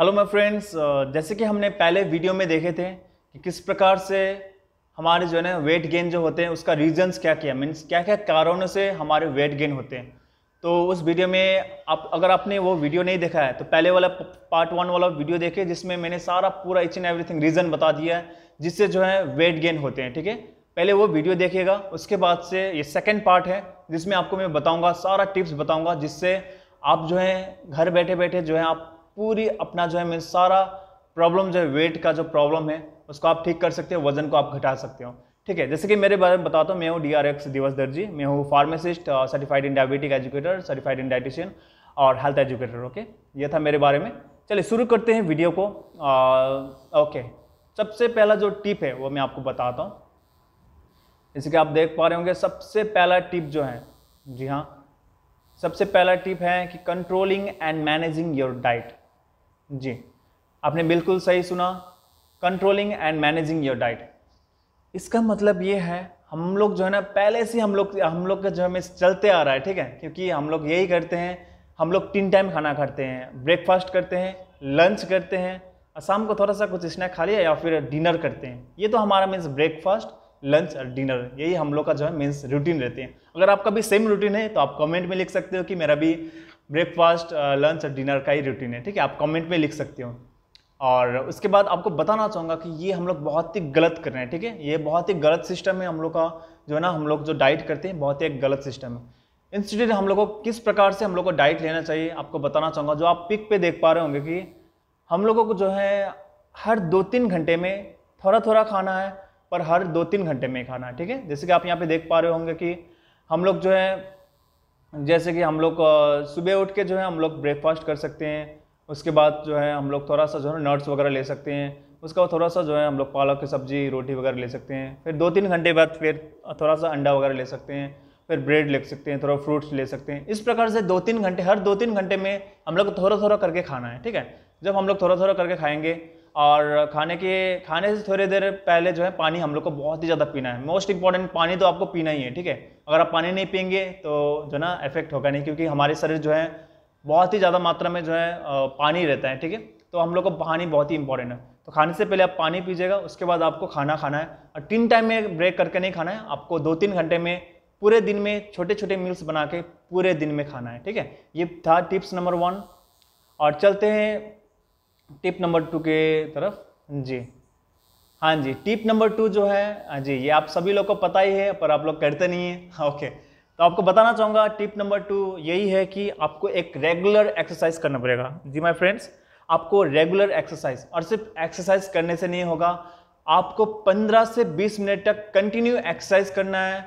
Hello my friends जैसे कि हमने पहले वीडियो में देखे थे कि किस प्रकार से हमारे जो है ना वेट गेन जो होते हैं उसका रीजंस क्या क्या मीन्स क्या क्या कारणों से हमारे वेट गेन होते हैं तो उस वीडियो में आप अगर आपने वो वीडियो नहीं देखा है तो पहले वाला पार्ट वन वाला वीडियो देखे जिसमें मैंने सारा पूरा इच एंड एवरीथिंग रीज़न बता दिया है जिससे जो है वेट गेन होते हैं ठीक है पहले वो वीडियो देखेगा उसके बाद से ये सेकेंड पार्ट है जिसमें आपको मैं बताऊँगा सारा टिप्स बताऊँगा जिससे आप जो है घर बैठे बैठे जो है आप पूरी अपना जो है मीन सारा प्रॉब्लम जो है वेट का जो प्रॉब्लम है उसको आप ठीक कर सकते हो वजन को आप घटा सकते हो ठीक है जैसे कि मेरे बारे में बताता हूँ मैं हूँ डी आर एक्स दिवस दर्जी मैं हूँ pharmacist certified in diabetic educator certified in dietitian और हेल्थ एजुकेटर ओके ये था मेरे बारे में चलिए शुरू करते हैं वीडियो को आ, uh, ओके सबसे पहला जो टिप है वो मैं आपको बताता हूँ जैसे कि आप देख पा रहे होंगे सबसे पहला टिप जो है जी हाँ सबसे पहला टिप है कि controlling and managing your diet जी आपने बिल्कुल सही सुना controlling and managing your diet इसका मतलब ये है हम लोग जो है ना पहले से हम लोग हम लोग का जो हमें चलते आ रहा है ठीक है क्योंकि हम लोग यही करते हैं हम लोग तीन टाइम खाना खाते हैं ब्रेकफास्ट करते हैं लंच करते हैं और शाम को थोड़ा सा कुछ स्नैक खा लिया या फिर डिनर करते हैं ये तो हमारा मीन्स ब्रेकफास्ट लंच और डिनर यही हम लोग का जो है मीन्स रूटीन रहते हैं अगर आपका भी सेम रूटीन है तो आप कमेंट में लिख सकते हो कि मेरा भी ब्रेकफास्ट लंच uh, और डिनर का ही रूटीन है ठीक है आप कमेंट में लिख सकते हो और उसके बाद आपको बताना चाहूँगा कि ये हम लोग बहुत ही गलत कर रहे हैं ठीक है ये बहुत ही गलत सिस्टम है हम लोग का जो है ना हम लोग जो डाइट करते हैं बहुत ही एक गलत सिस्टम है इंस्टीट्यूट हम लोग को किस प्रकार से हम लोग को डाइट लेना चाहिए आपको बताना चाहूँगा जो आप पिक पे देख पा रहे होंगे कि हम लोगों को जो है हर दो तीन घंटे में थोड़ा थोड़ा खाना है पर हर दो तीन घंटे में खाना है ठीक है जैसे कि आप यहाँ पे देख पा रहे होंगे कि हम लोग जो है जैसे कि हम लोग सुबह उठ के जो है हम लोग ब्रेकफास्ट कर सकते हैं उसके बाद जो है हम लोग थोड़ा सा जो है नट्स वगैरह ले सकते हैं उसका बाद थोड़ा सा जो है हम लोग पालक की सब्ज़ी रोटी वगैरह ले सकते हैं फिर दो तीन घंटे बाद फिर थोड़ा सा अंडा वगैरह ले सकते हैं फिर ब्रेड ले सकते हैं थोड़ा फ्रूट्स ले सकते हैं इस प्रकार से दो तीन घंटे हर दो तीन घंटे में हम लोग थोड़ा थोड़ा करके खाना है ठीक है जब हम लोग थोड़ा थोड़ा करके खाएंगे और खाने के खाने से थोड़ी देर पहले जो है पानी हम लोग को बहुत ही ज़्यादा पीना है मोस्ट इंपॉर्टेंट पानी तो आपको पीना ही है ठीक है अगर आप पानी नहीं पियेंगे तो जो ना इफेक्ट होगा नहीं क्योंकि हमारे शरीर जो है बहुत ही ज़्यादा मात्रा में जो है पानी रहता है ठीक है तो हम लोग को पानी बहुत ही इंपॉर्टेंट है तो खाने से पहले आप पानी पीजिएगा उसके बाद आपको खाना खाना है और तीन टाइम में ब्रेक करके नहीं खाना है आपको दो तीन घंटे में पूरे दिन में छोटे छोटे मील्स बना के पूरे दिन में खाना है ठीक है ये था टिप्स नंबर वन और चलते हैं टिप नंबर टू के तरफ जी हाँ जी टिप नंबर टू जो है हाँ जी ये आप सभी लोग को पता ही है पर आप लोग करते नहीं है ओके तो आपको बताना चाहूँगा टिप नंबर टू यही है कि आपको एक रेगुलर एक्सरसाइज करना पड़ेगा जी माय फ्रेंड्स आपको रेगुलर एक्सरसाइज और सिर्फ एक्सरसाइज करने से नहीं होगा आपको 15 से 20 मिनट तक कंटिन्यू एक्सरसाइज करना है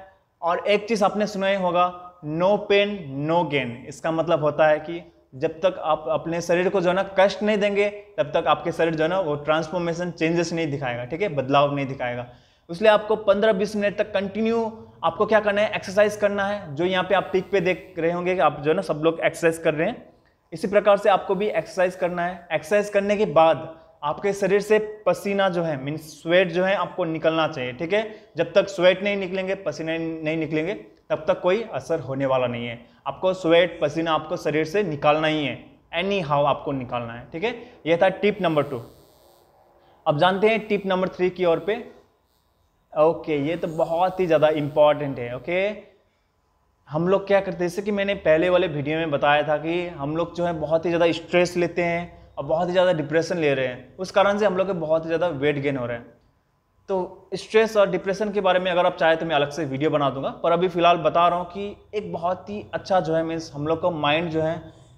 और एक चीज़ आपने सुना ही होगा नो पेन नो गेन इसका मतलब होता है कि जब तक आप अपने शरीर को जो है ना कष्ट नहीं देंगे तब तक आपके शरीर जो है ना वो ट्रांसफॉर्मेशन चेंजेस नहीं दिखाएगा ठीक है बदलाव नहीं दिखाएगा इसलिए आपको 15-20 मिनट तक कंटिन्यू आपको क्या करना है एक्सरसाइज करना है जो यहाँ पे आप पिक पे देख रहे होंगे कि आप जो है ना सब लोग एक्सरसाइज कर रहे हैं इसी प्रकार से आपको भी एक्सरसाइज करना है एक्सरसाइज करने के बाद आपके शरीर से पसीना जो है मीन स्वेट जो है आपको निकलना चाहिए ठीक है जब तक स्वेट नहीं निकलेंगे पसीने नहीं निकलेंगे तब तक कोई असर होने वाला नहीं है आपको स्वेट पसीना आपको शरीर से निकालना ही है एनी हाउ आपको निकालना है ठीक है यह था टिप नंबर टू अब जानते हैं टिप नंबर थ्री की ओर पे ओके ये तो बहुत ही ज़्यादा इम्पॉर्टेंट है ओके हम लोग क्या करते हैं जैसे कि मैंने पहले वाले वीडियो में बताया था कि हम लोग जो है बहुत ही ज़्यादा स्ट्रेस लेते हैं और बहुत ही ज़्यादा डिप्रेशन ले रहे हैं उस कारण से हम लोग के बहुत ही ज़्यादा वेट गेन हो रहे हैं तो स्ट्रेस और डिप्रेशन के बारे में अगर आप चाहे तो मैं अलग से वीडियो बना दूंगा पर अभी फ़िलहाल बता रहा हूँ कि एक बहुत ही अच्छा जो है मीन्स हम लोग का माइंड जो है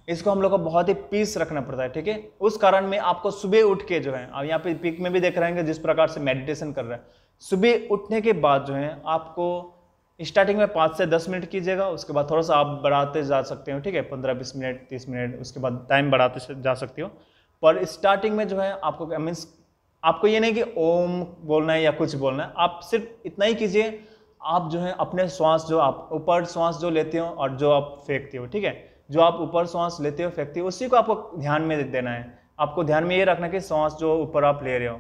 इसको हम लोग को बहुत ही पीस रखना पड़ता है ठीक है उस कारण में आपको सुबह उठ के जो है आप यहाँ पे पिक में भी देख रहे हैं जिस प्रकार से मेडिटेशन कर रहे हैं सुबह उठने के बाद जो है आपको स्टार्टिंग में पाँच से दस मिनट कीजिएगा उसके बाद थोड़ा सा आप बढ़ाते जा सकते हो ठीक है पंद्रह बीस मिनट तीस मिनट उसके बाद टाइम बढ़ाते जा सकते हो पर स्टार्टिंग में जो है आपको मीन्स आपको ये नहीं कि ओम बोलना है या कुछ बोलना है आप सिर्फ इतना ही कीजिए आप जो है अपने श्वास जो आप ऊपर श्वास जो लेते हो और जो आप फेंकते हो ठीक है जो आप ऊपर श्वास लेते हो फेंकते हो उसी को आपको ध्यान में देना है आपको ध्यान में ये रखना कि श्वास जो ऊपर आप ले रहे हो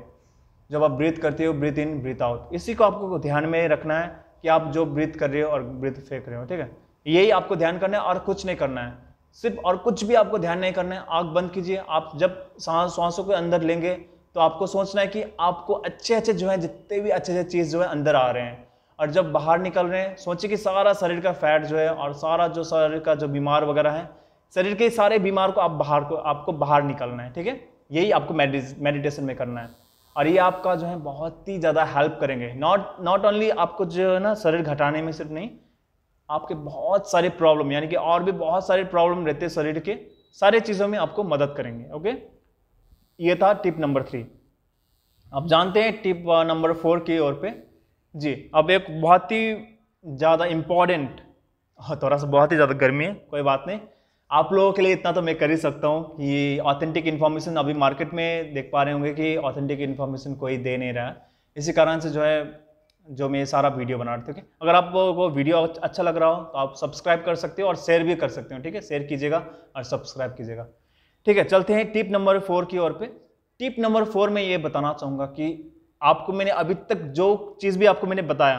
जब आप ब्रीथ करते हो ब्रीथ इन ब्रीथ आउट इसी को आपको ध्यान में रखना है कि आप जो ब्रीथ कर रहे हो और ब्रीथ फेंक रहे हो ठीक है यही आपको ध्यान करना है और कुछ नहीं करना है सिर्फ और कुछ भी आपको ध्यान नहीं करना है आँख बंद कीजिए आप जब सांस सांसों के अंदर लेंगे तो आपको सोचना है कि आपको अच्छे अच्छे जो है जितने भी अच्छे अच्छे चीज़ जो है अंदर आ रहे हैं और जब बाहर निकल रहे हैं सोचिए कि सारा शरीर का फैट जो है और सारा जो शरीर का जो बीमार वगैरह है शरीर के सारे बीमार को आप बाहर को आपको बाहर निकलना है ठीक है यही आपको मेडिटेशन में करना है और ये आपका जो है बहुत ही ज़्यादा हेल्प करेंगे नॉट नॉट ओनली आपको जो है ना शरीर घटाने में सिर्फ नहीं आपके बहुत सारे प्रॉब्लम यानी कि और भी बहुत सारे प्रॉब्लम रहते हैं शरीर के सारे चीज़ों में आपको मदद करेंगे ओके ये था टिप नंबर थ्री अब जानते हैं टिप नंबर फोर की ओर पे जी अब एक बहुत ही ज़्यादा इम्पॉर्टेंट हाँ, थोड़ा सा बहुत ही ज़्यादा गर्मी है कोई बात नहीं आप लोगों के लिए इतना तो मैं कर ही सकता हूँ कि ऑथेंटिक इन्फॉर्मेशन अभी मार्केट में देख पा रहे होंगे कि ऑथेंटिक इन्फॉर्मेशन कोई दे नहीं रहा है इसी कारण से जो है जो मैं ये सारा वीडियो बना रहा था अगर अगर आपको वीडियो अच्छा लग रहा हो तो आप सब्सक्राइब कर सकते हो और शेयर भी कर सकते हो ठीक है शेयर कीजिएगा और सब्सक्राइब कीजिएगा ठीक है चलते हैं टिप नंबर फोर की ओर पे टिप नंबर फोर में ये बताना चाहूँगा कि आपको मैंने अभी तक जो चीज़ भी आपको मैंने बताया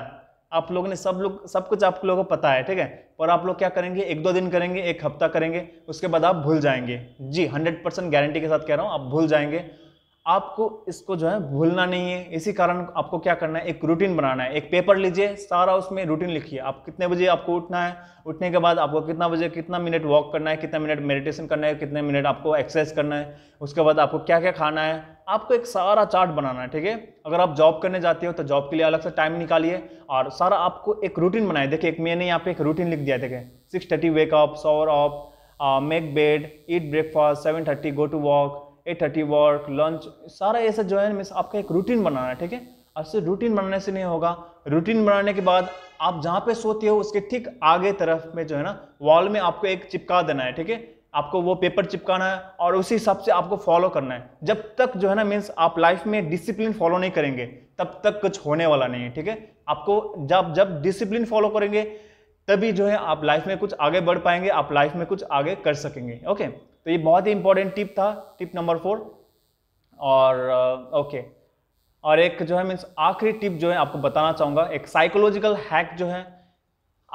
आप लोगों ने सब लोग सब कुछ आप लोगों को पता है ठीक है पर आप लोग क्या करेंगे एक दो दिन करेंगे एक हफ्ता करेंगे उसके बाद आप भूल जाएंगे जी हंड्रेड परसेंट गारंटी के साथ कह रहा हूँ आप भूल जाएंगे आपको इसको जो है भूलना नहीं है इसी कारण आपको क्या करना है एक रूटीन बनाना है एक पेपर लीजिए सारा उसमें रूटीन लिखिए आप कितने बजे आपको उठना है उठने के बाद आपको कितना बजे कितना मिनट वॉक करना है कितना मिनट मेडिटेशन करना है कितने मिनट आपको एक्सरसाइज करना है उसके बाद आपको क्या क्या खाना है आपको एक सारा चार्ट बनाना है ठीक है अगर आप जॉब करने जाते हो तो जॉब के लिए अलग से टाइम निकालिए और सारा आपको एक रूटीन बनाए देखिए एक मैंने यहाँ पे एक रूटीन लिख दिया देखें six thirty wake up shower off make bed eat breakfast seven thirty go to walk eight thirty work lunch सारा ऐसा जो है मीन्स आपका एक रूटीन बनाना है ठीक है और सिर्फ रूटीन बनाने से नहीं होगा रूटीन बनाने के बाद आप जहाँ पे सोते हो उसके ठीक आगे तरफ में जो है ना वॉल में आपको एक चिपका देना है ठीक है आपको वो पेपर चिपकाना है और उसी हिसाब से आपको फॉलो करना है जब तक जो है ना मीन्स आप लाइफ में डिसिप्लिन फॉलो नहीं करेंगे तब तक कुछ होने वाला नहीं है ठीक है आपको जब जब डिसिप्लिन फॉलो करेंगे तभी जो है आप लाइफ में कुछ आगे बढ़ पाएंगे आप लाइफ में कुछ आगे कर सकेंगे ओके तो ये बहुत ही इंपॉर्टेंट टिप था टिप नंबर फोर और ओके uh, okay. और एक जो है मीन्स आखिरी टिप जो है आपको बताना चाहूँगा एक साइकोलॉजिकल हैक जो है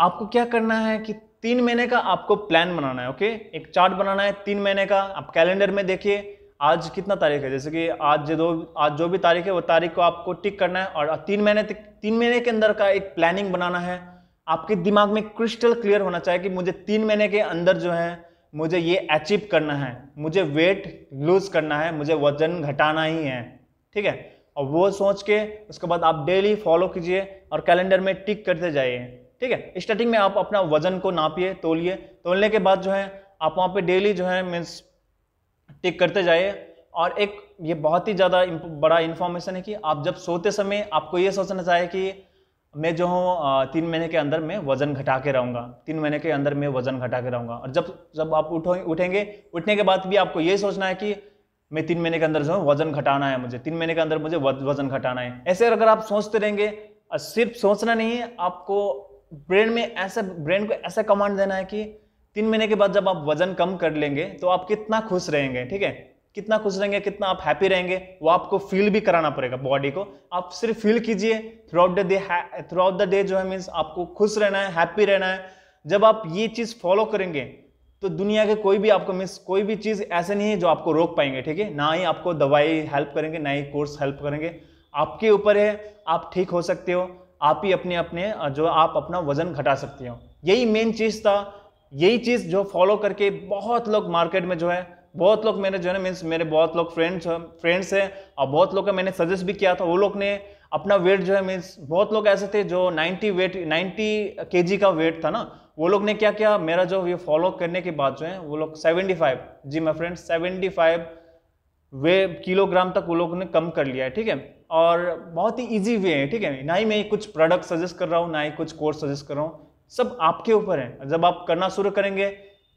आपको क्या करना है कि तीन महीने का आपको प्लान बनाना है ओके okay? एक चार्ट बनाना है तीन महीने का आप कैलेंडर में देखिए आज कितना तारीख है जैसे कि आज जो आज जो भी तारीख है वो तारीख को आपको टिक करना है और तीन महीने तक तीन महीने के अंदर का एक प्लानिंग बनाना है आपके दिमाग में क्रिस्टल क्लियर होना चाहिए कि मुझे तीन महीने के अंदर जो है मुझे ये अचीव करना है मुझे वेट लूज करना है मुझे वजन घटाना ही है ठीक है और वो सोच के उसके बाद आप डेली फॉलो कीजिए और कैलेंडर में टिक करते जाइए ठीक है स्टार्टिंग में आप अपना वजन को नापिए तोलिए तोलने के बाद जो है आप वहाँ पे डेली जो है मीन्स टिक करते जाइए और एक ये बहुत ही ज़्यादा बड़ा इन्फॉर्मेशन है कि आप जब सोते समय आपको ये सोचना चाहिए कि मैं जो हूँ तीन महीने के अंदर मैं वज़न घटा के रहूँगा तीन महीने के अंदर मैं वज़न घटा के रहूँगा और जब जब आप उठो उठेंगे उठने के बाद भी आपको ये सोचना है कि मैं तीन महीने के अंदर जो वज़न घटाना है मुझे तीन महीने के अंदर मुझे वज़न घटाना है ऐसे अगर आप सोचते रहेंगे सिर्फ सोचना नहीं है आपको ब्रेन में ऐसा ब्रेन को ऐसा कमांड देना है कि तीन महीने के बाद जब आप वज़न कम कर लेंगे तो आप कितना खुश रहेंगे ठीक है कितना खुश रहेंगे कितना आप हैप्पी रहेंगे वो आपको फील भी कराना पड़ेगा बॉडी को आप सिर्फ फील कीजिए throughout the day throughout the day जो है मीन्स आपको खुश रहना है हैप्पी रहना है जब आप ये चीज़ फॉलो करेंगे तो दुनिया के कोई भी आपको मिस कोई भी चीज़ ऐसे नहीं है जो आपको रोक पाएंगे ठीक है ना ही आपको दवाई हेल्प करेंगे ना ही कोर्स हेल्प करेंगे आपके ऊपर है आप ठीक हो सकते हो आप ही अपने अपने जो आप अपना वजन घटा सकते हो यही मेन चीज़ था यही चीज़ जो फॉलो करके बहुत लोग मार्केट में जो है बहुत लोग मेरे जो है मीन्स मेरे बहुत लोग फ्रेंड्स फ्रेंड्स हैं और बहुत लोग का मैंने सजेस्ट भी किया था वो लोग ने अपना वेट जो है मीन्स बहुत लोग ऐसे थे जो 90 वेट 90 के का वेट था ना वो लोग ने क्या किया मेरा जो ये फॉलो करने के बाद जो है वो लोग 75 जी माई फ्रेंड 75 वे किलोग्राम तक वो लोग ने कम कर लिया है ठीक है और बहुत ही इजी वे है ठीक है ना ही मैं कुछ प्रोडक्ट सजेस्ट कर रहा हूँ ना ही कुछ कोर्स सजेस्ट कर रहा हूँ सब आपके ऊपर है जब आप करना शुरू करेंगे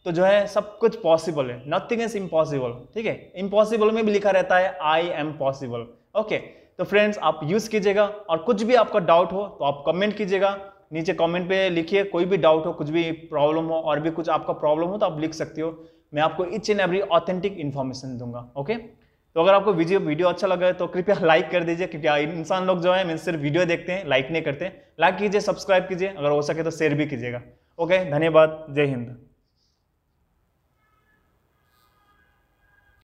तो जो है सब कुछ पॉसिबल है नथिंग इज इम्पॉसिबल ठीक है इम्पॉसिबल में भी लिखा रहता है आई एम पॉसिबल ओके तो फ्रेंड्स आप यूज कीजिएगा और कुछ भी आपका डाउट हो तो आप कमेंट कीजिएगा नीचे कमेंट पे लिखिए कोई भी डाउट हो कुछ भी प्रॉब्लम हो और भी कुछ आपका प्रॉब्लम हो तो आप लिख सकते हो मैं आपको each and every authentic information दूंगा ओके तो अगर आपको वीडियो वीडियो अच्छा लगा है तो कृपया लाइक कर दीजिए क्योंकि इंसान लोग जो है मैं सिर्फ वीडियो देखते हैं लाइक नहीं करते लाइक कीजिए सब्सक्राइब कीजिए अगर हो सके तो शेयर भी कीजिएगा ओके धन्यवाद जय हिंद